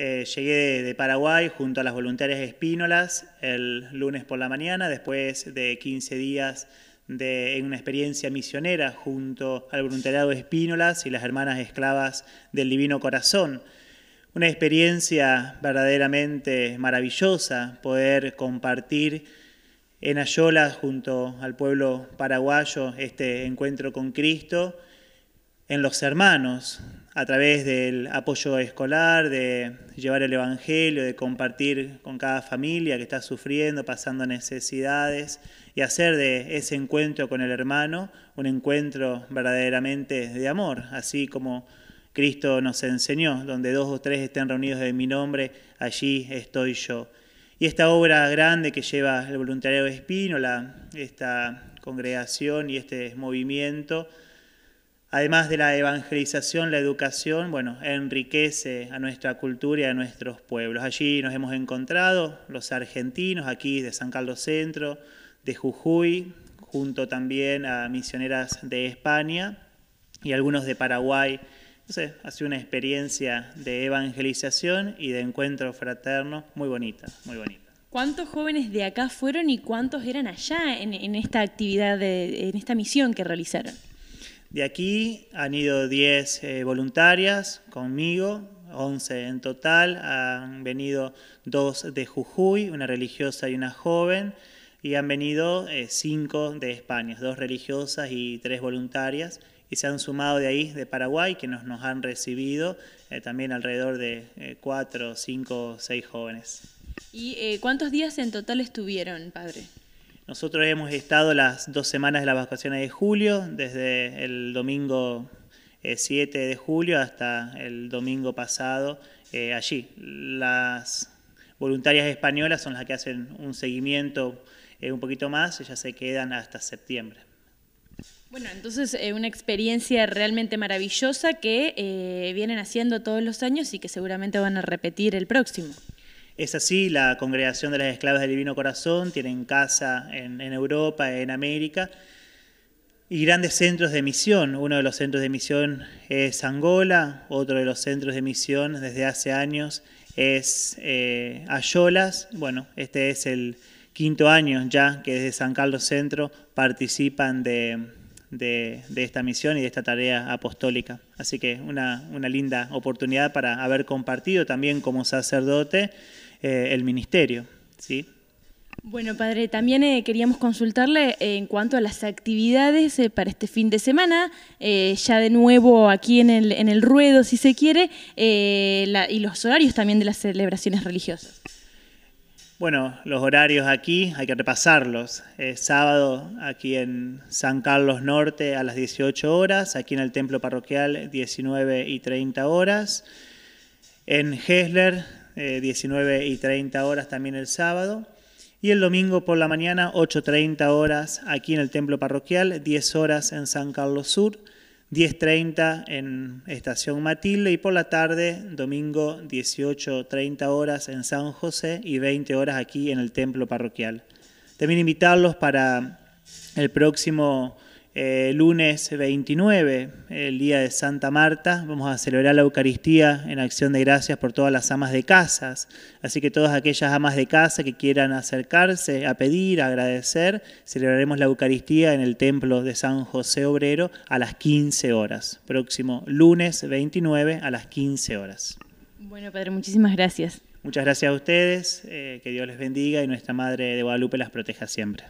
Eh, llegué de, Paraguay junto a las voluntarias Espínolas el lunes por la mañana, después de 15 días de, en una experiencia misionera junto al voluntariado Espínolas y las hermanas esclavas del Divino Corazón. Una experiencia verdaderamente maravillosa poder compartir en Ayola junto al pueblo paraguayo este encuentro con Cristo en los hermanos, a través del apoyo escolar, de llevar el Evangelio, de compartir con cada familia que está sufriendo, pasando necesidades, y hacer de ese encuentro con el hermano un encuentro verdaderamente de amor, así como Cristo nos enseñó, donde dos o tres estén reunidos en mi nombre, allí estoy yo. Y esta obra grande que lleva el voluntariado de Espino, esta congregación y este movimiento, Además de la evangelización, la educación, bueno, enriquece a nuestra cultura y a nuestros pueblos. Allí nos hemos encontrado los argentinos, aquí de San Carlos Centro, de Jujuy, junto también a misioneras de España y algunos de Paraguay. Entonces, ha sido una experiencia de evangelización y de encuentro fraterno muy bonita, muy bonita. ¿Cuántos jóvenes de acá fueron y cuántos eran allá en, esta actividad, en esta misión que realizaron? De aquí han ido 10 eh, voluntarias conmigo, 11 en total. Han venido dos de Jujuy, una religiosa y una joven. Y han venido 5 eh, de España, dos religiosas y tres voluntarias. Y se han sumado de ahí, de Paraguay, que nos, han recibido eh, también alrededor de 4, 5, 6 jóvenes. ¿Y cuántos días en total estuvieron, padre? Nosotros hemos estado las dos semanas de las vacaciones de julio, desde el domingo 7 eh, de julio hasta el domingo pasado eh, allí. Las voluntarias españolas son las que hacen un seguimiento eh, un poquito más, ellas se quedan hasta septiembre. Bueno, entonces una experiencia realmente maravillosa que vienen haciendo todos los años y que seguramente van a repetir el próximo. Es así, la congregación de las esclavas del Divino Corazón tienen casa en, Europa, en América, y grandes centros de misión. Uno de los centros de misión es Angola, otro de los centros de misión desde hace años es eh, Ayolas. Bueno, este es el quinto año ya que desde San Carlos Centro participan de, esta misión y de esta tarea apostólica. Así que una, una linda oportunidad para haber compartido también como sacerdote eh, el ministerio. ¿sí? Bueno, padre, también eh, queríamos consultarle eh, en cuanto a las actividades para este fin de semana, ya de nuevo aquí en el, ruedo, si se quiere, y los horarios también de las celebraciones religiosas. Bueno, los horarios aquí hay que repasarlos. sábado aquí en San Carlos Norte a las 18 horas, aquí en el templo parroquial 19 y 30 horas. En Hesler, 19 eh, y 30 horas también el sábado. Y el domingo por la mañana, 8.30 horas aquí en el templo parroquial, 10 horas en San Carlos Sur, 10.30 en Estación Matilde y por la tarde, domingo 18.30 horas en San José y 20 horas aquí en el templo parroquial. También invitarlos para el próximo eh, lunes 29, el día de Santa Marta, vamos a celebrar la Eucaristía en acción de gracias por todas las amas de casas. Así que todas aquellas amas de casa que quieran acercarse a pedir, a agradecer, celebraremos la Eucaristía en el templo de San José Obrero a las 15 horas. Próximo lunes 29 a las 15 horas. Bueno, Padre, muchísimas gracias. Muchas gracias a ustedes, eh, que Dios les bendiga y nuestra Madre de Guadalupe las proteja siempre.